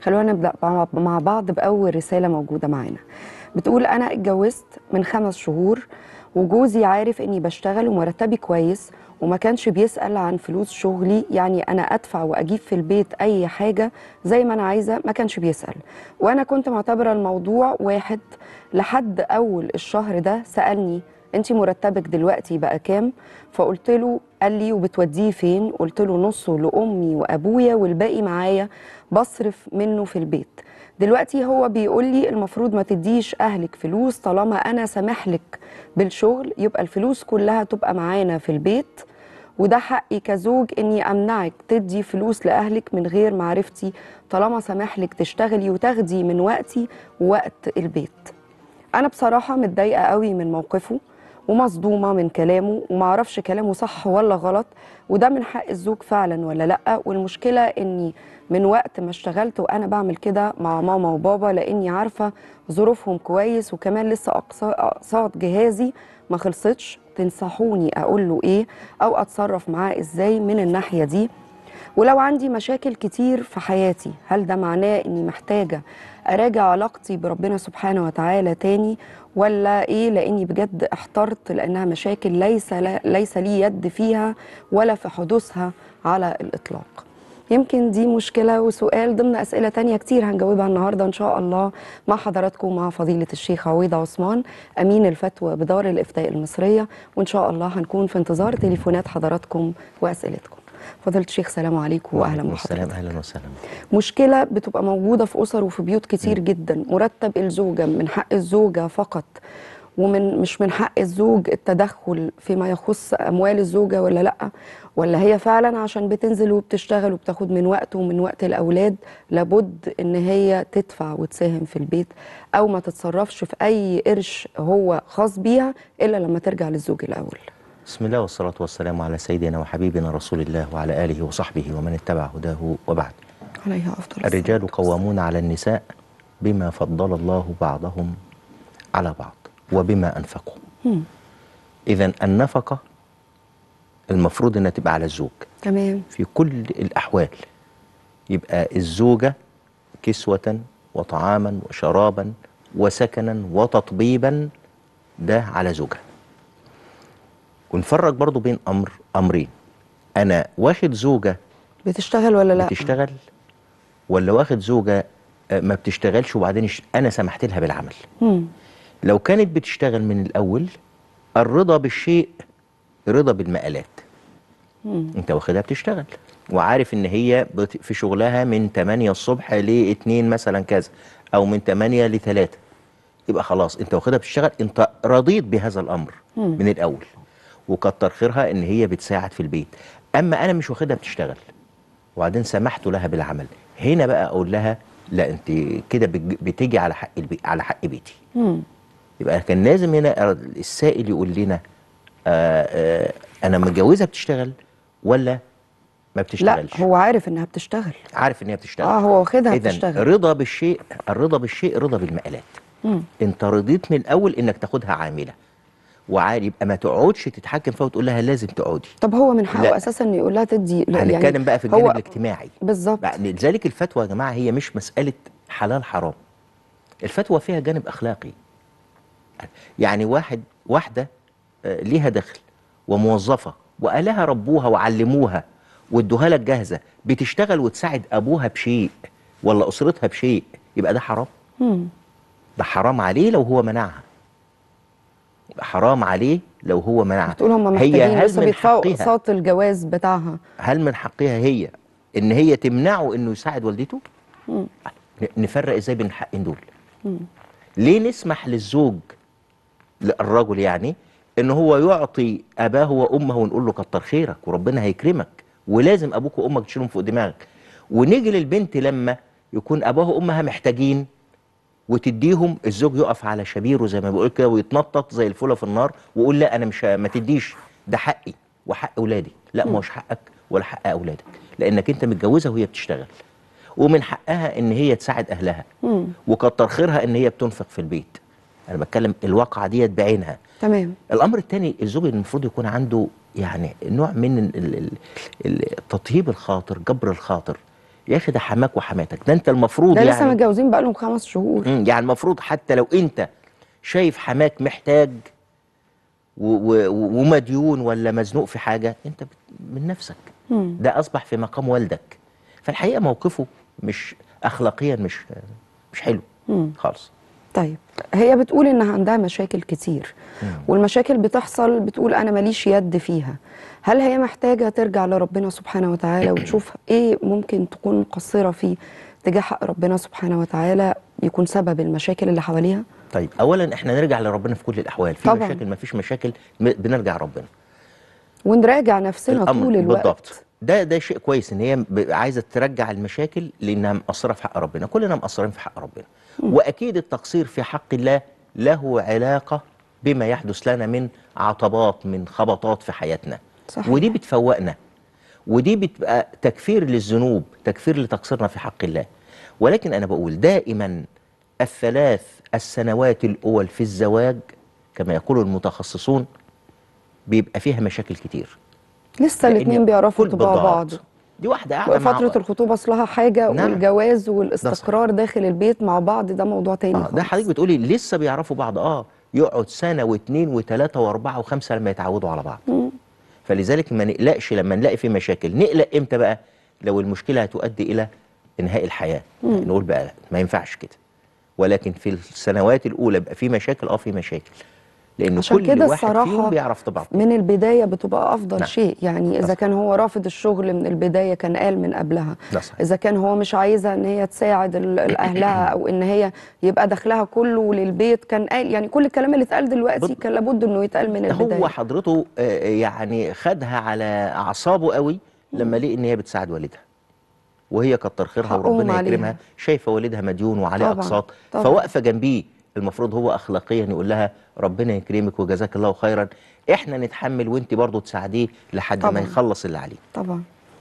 خلونا نبدا مع بعض باول رساله موجوده معانا بتقول انا اتجوزت من خمس شهور وجوزي عارف اني بشتغل ومرتبي كويس وما كانش بيسأل عن فلوس شغلي يعني أنا أدفع وأجيب في البيت أي حاجة زي ما أنا عايزة ما كانش بيسأل وأنا كنت معتبرة الموضوع واحد لحد أول الشهر ده سألني أنت مرتبك دلوقتي بقى كام فقلت له قال لي وبتوديه فين قلت له نصه لامي وابويا والباقي معايا بصرف منه في البيت دلوقتي هو بيقول لي المفروض ما تديش اهلك فلوس طالما انا سامح لك بالشغل يبقى الفلوس كلها تبقى معانا في البيت وده حقي كزوج اني امنعك تدي فلوس لاهلك من غير معرفتي طالما سامح لك تشتغلي وتاخدي من وقتي ووقت البيت انا بصراحه متضايقه قوي من موقفه ومصدومه من كلامه وما عرفش كلامه صح ولا غلط وده من حق الزوج فعلا ولا لا والمشكله اني من وقت ما اشتغلت وانا بعمل كده مع ماما وبابا لاني عارفه ظروفهم كويس وكمان لسه اقساط جهازي ما خلصتش تنصحوني اقول له ايه او اتصرف معاه ازاي من الناحيه دي ولو عندي مشاكل كتير في حياتي هل ده معناه اني محتاجه اراجع علاقتي بربنا سبحانه وتعالى تاني ولا ايه لاني بجد احترت لانها مشاكل ليس ليس لي يد فيها ولا في حدوثها على الاطلاق يمكن دي مشكله وسؤال ضمن اسئله تانية كتير هنجاوبها النهارده ان شاء الله مع حضراتكم مع فضيله الشيخ عويضه عثمان امين الفتوى بدار الافتاء المصريه وان شاء الله هنكون في انتظار تليفونات حضراتكم واسئلتكم فضيله الشيخ سلام عليكم واهلا بحضرتك اهلا وسهلا مشكله بتبقى موجوده في اسر وفي بيوت كتير م. جدا مرتب الزوجه من حق الزوجه فقط ومن مش من حق الزوج التدخل فيما يخص اموال الزوجه ولا لا ولا هي فعلا عشان بتنزل وبتشتغل وبتاخد من وقته ومن وقت الاولاد لابد ان هي تدفع وتساهم في البيت او ما تتصرفش في اي قرش هو خاص بيها الا لما ترجع للزوج الاول بسم الله والصلاة والسلام على سيدنا وحبيبنا رسول الله وعلى آله وصحبه ومن اتبع هداه وبعد عليها أفضل الرجال قوامون على النساء بما فضل الله بعضهم على بعض وبما أنفقوا إذا النفقة المفروض إنها تبقى على الزوج تمام في كل الأحوال يبقى الزوجة كسوة وطعاما وشرابا وسكنا وتطبيبا ده على زوجها ونفرق برضو بين امر امرين انا واخد زوجه بتشتغل ولا لا بتشتغل ولا واخد زوجه آه، ما بتشتغلش وبعدين انا سمحت لها بالعمل مم. لو كانت بتشتغل من الاول الرضا بالشيء رضا بالمقالات مم. انت واخدها بتشتغل وعارف ان هي في شغلها من 8 الصبح ل 2 مثلا كذا او من 8 ل 3 يبقى خلاص انت واخدها بتشتغل انت رضيت بهذا الامر مم. من الاول وكتر خيرها ان هي بتساعد في البيت اما انا مش واخدها بتشتغل وبعدين سمحت لها بالعمل هنا بقى اقول لها لا انت كده بتيجي على حق البي... على حق بيتي مم. يبقى كان لازم هنا السائل يقول لنا آآ آه، آآ آه، انا متجوزه بتشتغل ولا ما بتشتغلش لا هو عارف انها بتشتغل عارف ان هي بتشتغل اه هو واخدها بتشتغل رضا بالشيء الرضا بالشيء رضا بالمقالات مم. انت رضيتني الاول انك تاخدها عامله وعادي يبقى ما تقعدش تتحكم فيها وتقول لها لازم تقعدي طب هو من حقه اساسا انه يقول لها تدي يعني هنتكلم يعني بقى في الجانب هو... الاجتماعي بالظبط لذلك الفتوى يا جماعه هي مش مساله حلال حرام الفتوى فيها جانب اخلاقي يعني واحد واحده آه، ليها دخل وموظفه وقالها ربوها وعلموها وادوها لك جاهزه بتشتغل وتساعد ابوها بشيء ولا اسرتها بشيء يبقى ده حرام ده حرام عليه لو هو منعها حرام عليه لو هو منعها تقول هم محتاجين بس بيدفعوا اقساط الجواز بتاعها هل من حقها هي ان هي تمنعه انه يساعد والدته؟ مم. نفرق ازاي بين الحقين دول؟ ليه نسمح للزوج الرجل يعني ان هو يعطي اباه وامه ونقول له كتر خيرك وربنا هيكرمك ولازم ابوك وامك تشيلهم فوق دماغك ونيجي للبنت لما يكون اباه وامها محتاجين وتديهم الزوج يقف على شبيره زي ما بيقول كده ويتنطط زي الفوله في النار ويقول لا انا مش ما تديش ده حقي وحق اولادي لا ما هوش حقك ولا حق اولادك لانك انت متجوزها وهي بتشتغل ومن حقها ان هي تساعد اهلها وكتر خيرها ان هي بتنفق في البيت انا بتكلم الواقعه ديت بعينها تمام الامر الثاني الزوج المفروض يكون عنده يعني نوع من التطهيب الخاطر جبر الخاطر يا اخي ده حماك وحماتك ده انت المفروض ده يعني لسه متجوزين بقالهم خمس شهور يعني المفروض حتى لو انت شايف حماك محتاج ومديون ولا مزنوق في حاجه انت من نفسك مم. ده اصبح في مقام والدك فالحقيقه موقفه مش اخلاقيا مش مش حلو مم. خالص طيب هي بتقول ان عندها مشاكل كتير والمشاكل بتحصل بتقول انا ماليش يد فيها هل هي محتاجه ترجع لربنا سبحانه وتعالى وتشوف ايه ممكن تكون مقصره فيه تجاه حق ربنا سبحانه وتعالى يكون سبب المشاكل اللي حواليها طيب اولا احنا نرجع لربنا في كل الاحوال في طبعًا. مشاكل ما فيش مشاكل بنرجع ربنا ونراجع نفسنا طول الوقت بالضبط ده ده شيء كويس ان هي عايزه ترجع المشاكل لانها مقصره في حق ربنا كلنا مقصرين في حق ربنا م. واكيد التقصير في حق الله له علاقه بما يحدث لنا من عطبات من خبطات في حياتنا صحيح. ودي بتفوقنا ودي بتبقى تكفير للذنوب تكفير لتقصيرنا في حق الله ولكن انا بقول دائما الثلاث السنوات الاول في الزواج كما يقول المتخصصون بيبقى فيها مشاكل كتير لسه الاثنين بيعرفوا طباع بعض دي واحده قاعده فتره الخطوبه اصلها حاجه نعم. والجواز والاستقرار داخل البيت مع بعض ده موضوع تاني آه ده حضرتك بتقولي لسه بيعرفوا بعض اه يقعد سنه واثنين وثلاثه واربعه وخمسه لما يتعودوا على بعض مم. فلذلك ما نقلقش لما نلاقي في مشاكل نقلق امتى بقى لو المشكله هتؤدي الى انهاء الحياه مم. نقول بقى ما ينفعش كده ولكن في السنوات الاولى بقى في مشاكل اه في مشاكل لان كل كده واحد الصراحة فيهم بيعرف طبيعته من البدايه بتبقى افضل نعم. شيء يعني اذا نعم. كان هو رافض الشغل من البدايه كان قال من قبلها نعم. اذا كان هو مش عايزها ان هي تساعد اهلها او ان هي يبقى دخلها كله للبيت كان قال يعني كل الكلام اللي اتقال دلوقتي كان لابد انه يتقال من البدايه هو حضرته آه، آه، يعني خدها على اعصابه قوي لما لقي ان هي بتساعد والدها وهي كتر خيرها وربنا يكرمها شايفه والدها مديون وعليه اقساط فواقفه جنبيه المفروض هو اخلاقيا يقول لها ربنا يكرمك وجزاك الله خيرا احنا نتحمل وانت برضه تساعديه لحد ما يخلص اللي عليه طبعا